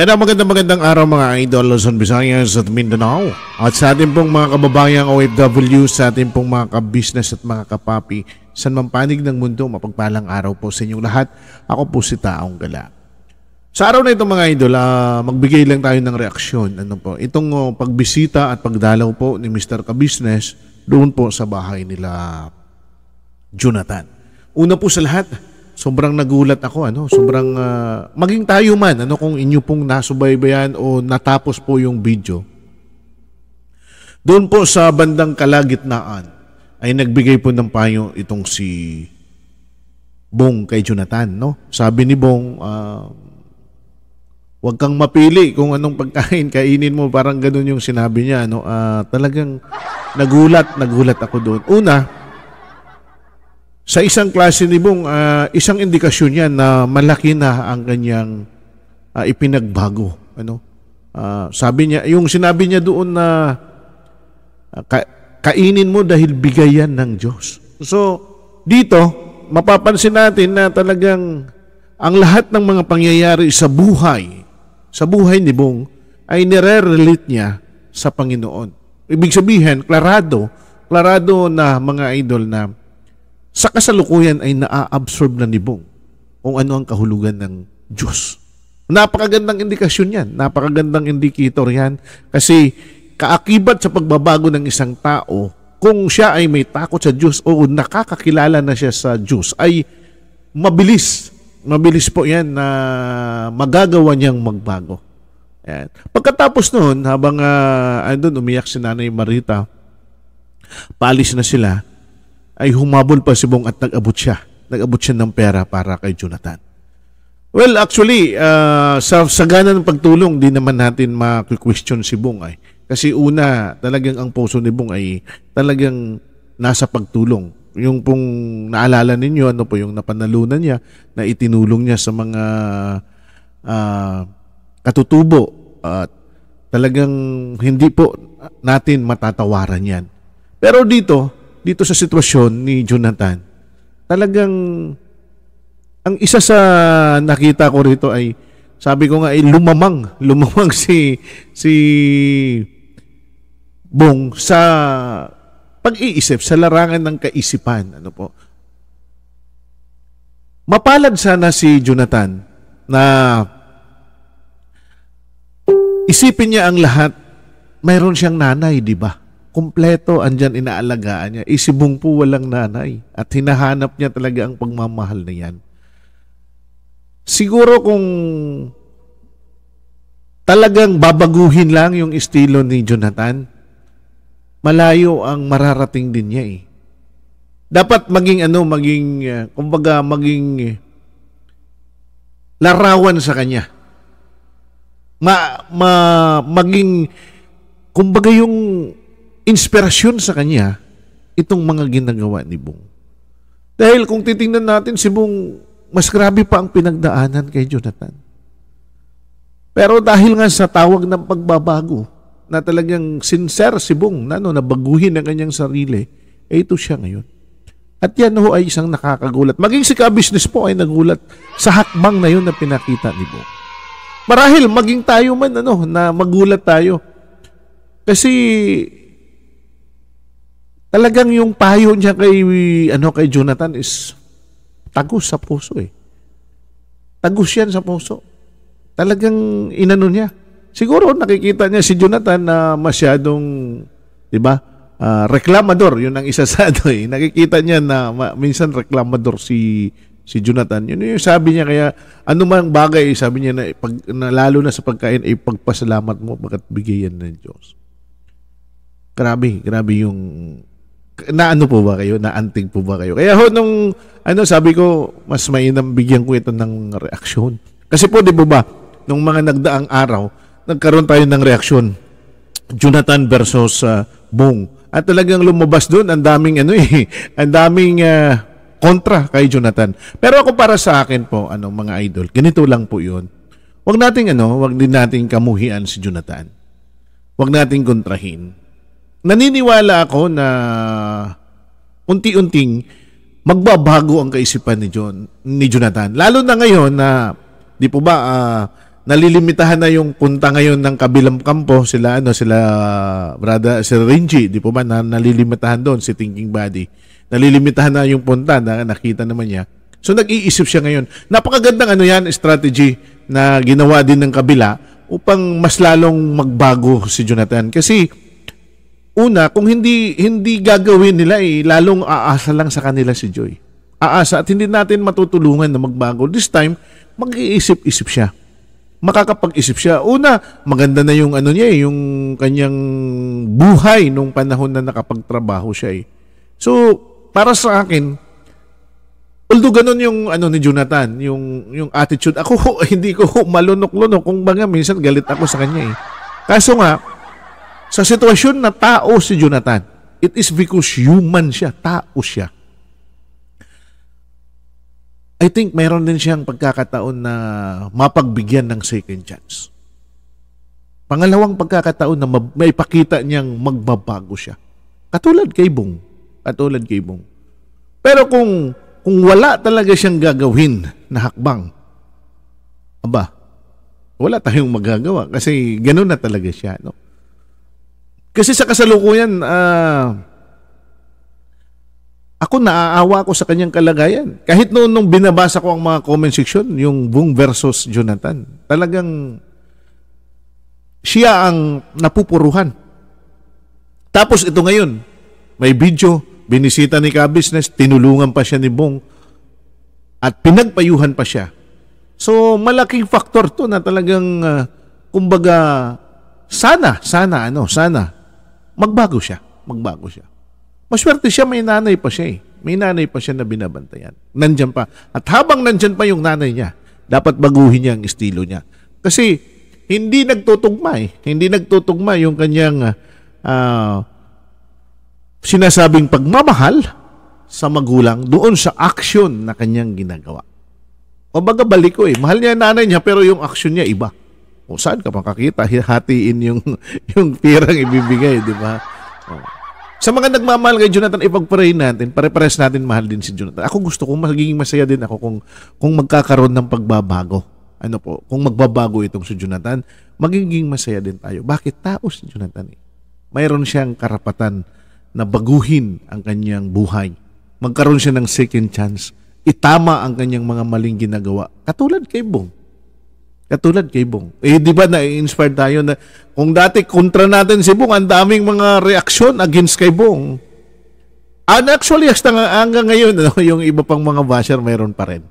Yan ang magandang-magandang araw mga idol Luzon, Visayas at Mindanao. At sa ating pong mga kababayang OFW, sa ating pong mga kabisnes at mga kapapi, saan man ng mundo, mapagpalang araw po sa inyong lahat. Ako po si Taong Gala. Sa araw na ito mga idol, uh, magbigay lang tayo ng reaksyon. Ano po? Itong uh, pagbisita at pagdalaw po ni Mr. Kabisnes doon po sa bahay nila Jonathan. Una po sa lahat, sobrang nagulat ako ano sobrang uh, maging tayo man ano kung inyo pong nasubaybayan o natapos po yung video doon po sa bandang kalagitnaan ay nagbigay po ng payo itong si Bong kay Jonathan no sabi ni Bong uh, ah, wag kang mapili kung anong pagkain kainin mo parang ganoon yung sinabi niya no uh, ah, talagang nagulat nagulat ako doon una sa isang klase ni Bong, uh, isang indikasyon yan na malaki na ang kanyang uh, ipinagbago. Ano? Uh, sabi niya, yung sinabi niya doon na uh, ka, kainin mo dahil bigayan ng Diyos. So, dito, mapapansin natin na talagang ang lahat ng mga pangyayari sa buhay, sa buhay ni Bong, ay nire-relate niya sa Panginoon. Ibig sabihin, klarado, klarado na mga idol na sa kasalukuyan ay naaabsorb na ni Bong kung ano ang kahulugan ng Diyos. Napakagandang indikasyon yan. Napakagandang indicator yan. Kasi kaakibat sa pagbabago ng isang tao, kung siya ay may takot sa Diyos o nakakakilala na siya sa Diyos, ay mabilis. Mabilis po yan na magagawa niyang magbago. Ayan. Pagkatapos noon, habang uh, andun, umiyak si Nanay Marita, paalis na sila, ay humabol pa si Bong at nag-abot siya. Nag-abot siya ng pera para kay Jonathan. Well, actually, uh, sa sagana ng pagtulong, di naman natin ma-question si Bong. Ay. Kasi una, talagang ang puso ni Bong ay talagang nasa pagtulong. Yung pong naalala ninyo, ano po yung napanalunan niya na itinulong niya sa mga uh, katutubo at uh, talagang hindi po natin matatawaran yan. Pero dito, dito sa sitwasyon ni Jonathan, talagang ang isa sa nakita ko rito ay sabi ko nga ay lumamang, lumamang si si Bong sa pag-iisip sa larangan ng kaisipan, ano po. Mapalad sana si Jonathan na isipin niya ang lahat. Mayroon siyang nanay, di ba? kumpleto andyan inaalagaan niya. Isibong eh, po walang nanay at hinahanap niya talaga ang pagmamahal na yan. Siguro kung talagang babaguhin lang yung estilo ni Jonathan, malayo ang mararating din niya eh. Dapat maging ano, maging, eh, kumbaga maging eh, larawan sa kanya. Ma, ma, maging, kumbaga yung inspirasyon sa kanya itong mga ginagawa ni Bong. Dahil kung titingnan natin si Bong, mas grabe pa ang pinagdaanan kay Jonathan. Pero dahil nga sa tawag ng pagbabago, na talagang sincere si Bong, na, no, nabaguhin ang kanyang sarili, eh ito siya ngayon. At yan ho ay isang nakakagulat. Maging si ka-business po ay nagulat sa hakbang na yun na pinakita ni Bong. Marahil maging tayo man ano, na magulat tayo. Kasi Talagang yung payo niya kay ano kay Jonathan is tagus sa puso eh. Tagus yan sa puso. Talagang inano niya. Siguro nakikita niya si Jonathan na masyadong 'di ba? Uh, reklamador, yun ang isa sa ano eh. Nakikita niya na ma- minsan reklamador si si Jonathan. Yun yung sabi niya kaya ano mang bagay sabi niya na, pag, na lalo na sa pagkain ay pagpasalamat mo pagkat bigayan ng Diyos. Grabe, grabe yung na ano po ba kayo? Na Naantig po ba kayo? Kaya ho, nung ano, sabi ko, mas mainam bigyan ko ito ng reaksyon. Kasi po, di po ba, nung mga nagdaang araw, nagkaroon tayo ng reaksyon. Jonathan versus uh, Bong. At talagang lumabas doon, ang daming ano eh, ang daming uh, kontra kay Jonathan. Pero ako para sa akin po, ano mga idol, ganito lang po 'yun. Huwag nating ano, huwag din nating kamuhian si Jonathan. Huwag nating kontrahin naniniwala ako na unti-unting magbabago ang kaisipan ni John ni Jonathan. Lalo na ngayon na di po ba uh, nalilimitahan na yung punta ngayon ng kabilang kampo sila ano sila brother Sir Renji, di po ba na, nalilimitahan doon si thinking body. Nalilimitahan na yung punta na nakita naman niya. So nag-iisip siya ngayon. Napakagandang ano yan strategy na ginawa din ng kabila upang mas lalong magbago si Jonathan kasi una, kung hindi hindi gagawin nila eh, lalong aasa lang sa kanila si Joy. Aasa at hindi natin matutulungan na magbago. This time, mag-iisip-isip siya. Makakapag-isip siya. Una, maganda na yung ano niya eh, yung kanyang buhay nung panahon na nakapagtrabaho siya eh. So, para sa akin, although ganun yung ano ni Jonathan, yung yung attitude, ako hindi ko malunok-lunok kung baga minsan galit ako sa kanya eh. Kaso nga, sa sitwasyon na tao si Jonathan, it is because human siya, tao siya. I think mayroon din siyang pagkakataon na mapagbigyan ng second chance. Pangalawang pagkakataon na may pakita niyang magbabago siya. Katulad kay Bong. Katulad kay Bong. Pero kung kung wala talaga siyang gagawin na hakbang, aba, wala tayong magagawa kasi ganoon na talaga siya. No? Kasi sa kasalukuyan, uh, ako naaawa ako sa kanyang kalagayan. Kahit noon nung binabasa ko ang mga comment section, yung Bung versus Jonathan, talagang siya ang napupuruhan. Tapos ito ngayon, may video, binisita ni Ka Business, tinulungan pa siya ni Bong at pinagpayuhan pa siya. So malaking factor to na talagang uh, kumbaga sana, sana ano, sana magbago siya. Magbago siya. Maswerte siya, may nanay pa siya eh. May nanay pa siya na binabantayan. Nandyan pa. At habang nandyan pa yung nanay niya, dapat baguhin niya ang estilo niya. Kasi hindi nagtutugma eh. Hindi nagtutugma yung kanyang uh, sinasabing pagmamahal sa magulang doon sa action na kanyang ginagawa. O baga balik ko eh. Mahal niya nanay niya pero yung action niya iba. Kung saan ka makakita, hatiin yung, yung pirang ibibigay, di ba? Oh. Sa mga nagmamahal kay Jonathan, ipag-pray natin, pare-pares natin mahal din si Jonathan. Ako gusto kong magiging masaya din ako kung, kung magkakaroon ng pagbabago. Ano po, kung magbabago itong si Jonathan, magiging masaya din tayo. Bakit tao si Jonathan eh? Mayroon siyang karapatan na baguhin ang kanyang buhay. Magkaroon siya ng second chance. Itama ang kanyang mga maling ginagawa. Katulad kay Bong Katulad kay Bong. Eh, di ba na-inspire tayo na kung dati kontra natin si Bong, ang daming mga reaksyon against kay Bong. And actually, hasta nga, hanggang ngayon, ano, yung iba pang mga basher meron pa rin.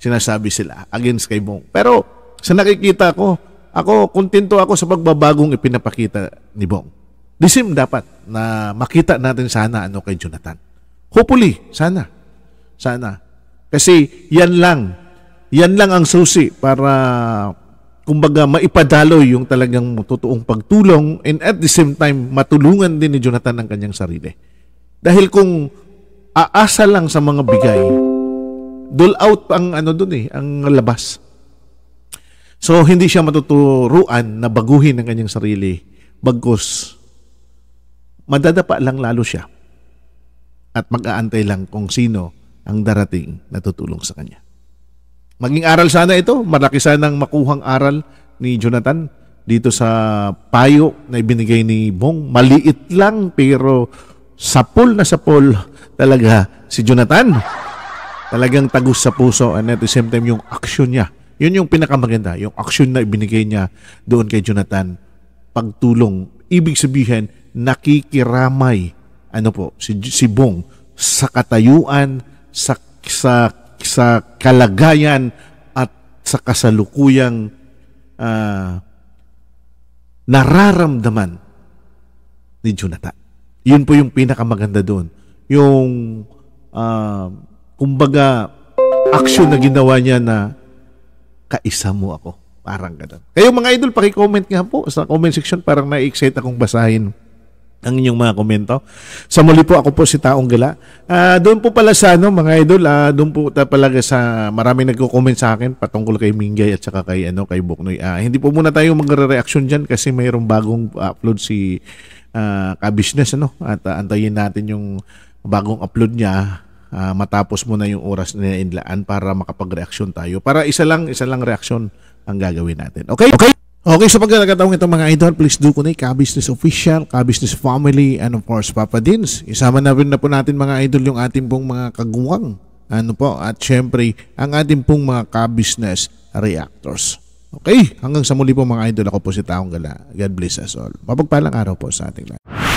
Sinasabi sila against kay Bong. Pero sa nakikita ko, ako, kontento ako sa pagbabagong ipinapakita ni Bong. The same dapat na makita natin sana ano kay Jonathan. Hopefully, sana. Sana. Kasi yan lang yan lang ang susi para kumbaga maipadaloy yung talagang totoong pagtulong and at the same time matulungan din ni Jonathan ang kanyang sarili. Dahil kung aasa lang sa mga bigay, dole out ang ano doon eh, ang labas. So hindi siya matuturuan na baguhin ang kanyang sarili bagkus madadapa lang lalo siya at mag-aantay lang kung sino ang darating na tutulong sa kanya. Maging aral sana ito. Malaki sana sanang makuhang aral ni Jonathan dito sa payo na ibinigay ni Bong. Maliit lang pero sapol na sapol talaga si Jonathan. Talagang tagus sa puso and at the same time yung aksyon niya. Yun yung pinakamaganda, yung aksyon na ibinigay niya doon kay Jonathan. Pagtulong, ibig sabihin nakikiramay ano po si si Bong sa katayuan sa sa sa kalagayan at sa kasalukuyang uh, nararamdaman ni Jonathan. Yun po yung pinakamaganda doon. Yung uh, kumbaga action na ginawa niya na kaisa mo ako. Parang ganun. Kayo mga idol, paki-comment nga po sa comment section. Parang na-excite akong basahin ang inyong mga komento. Sa muli po, ako po si Taong Gala. Uh, ah, doon po pala sa ano, mga idol, uh, doon po pala sa maraming nagko-comment sa akin patungkol kay Mingay at saka kay, ano, kay Buknoy. Uh, hindi po muna tayo magre-reaction diyan kasi mayroong bagong upload si uh, ka-business. Ano? At uh, antayin natin yung bagong upload niya uh, matapos muna yung oras na inlaan para makapag-reaction tayo. Para isa lang, isa lang reaction ang gagawin natin. Okay? Okay? Okay, so pag nagkataong itong mga idol, please do connect K-Business Official, K-Business Family, and of course, Papa Dins. Isama na rin na po natin mga idol yung ating pong mga kaguwang. Ano po, at syempre, ang ating pong mga K-Business Reactors. Okay, hanggang sa muli po mga idol, ako po si Taong Gala. God bless us all. Mapagpalang araw po sa ating lahat.